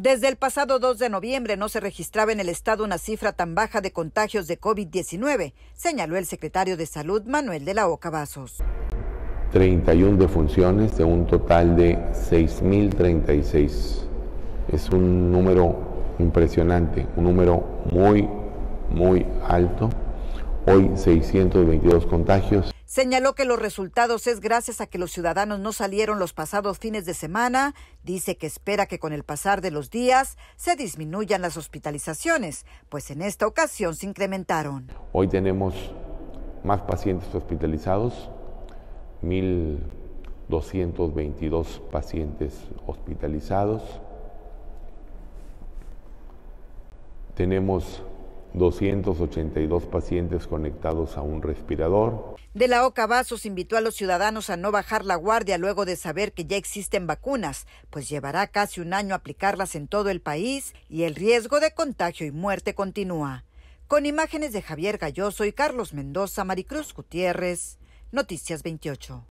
Desde el pasado 2 de noviembre no se registraba en el estado una cifra tan baja de contagios de COVID-19, señaló el secretario de Salud Manuel de la Oca Vasos. 31 defunciones de un total de 6.036. Es un número impresionante, un número muy, muy alto hoy 622 contagios. Señaló que los resultados es gracias a que los ciudadanos no salieron los pasados fines de semana. Dice que espera que con el pasar de los días se disminuyan las hospitalizaciones, pues en esta ocasión se incrementaron. Hoy tenemos más pacientes hospitalizados, 1.222 pacientes hospitalizados. Tenemos 282 pacientes conectados a un respirador. De la OCA Vasos invitó a los ciudadanos a no bajar la guardia luego de saber que ya existen vacunas, pues llevará casi un año aplicarlas en todo el país y el riesgo de contagio y muerte continúa. Con imágenes de Javier Galloso y Carlos Mendoza, Maricruz Gutiérrez, Noticias 28.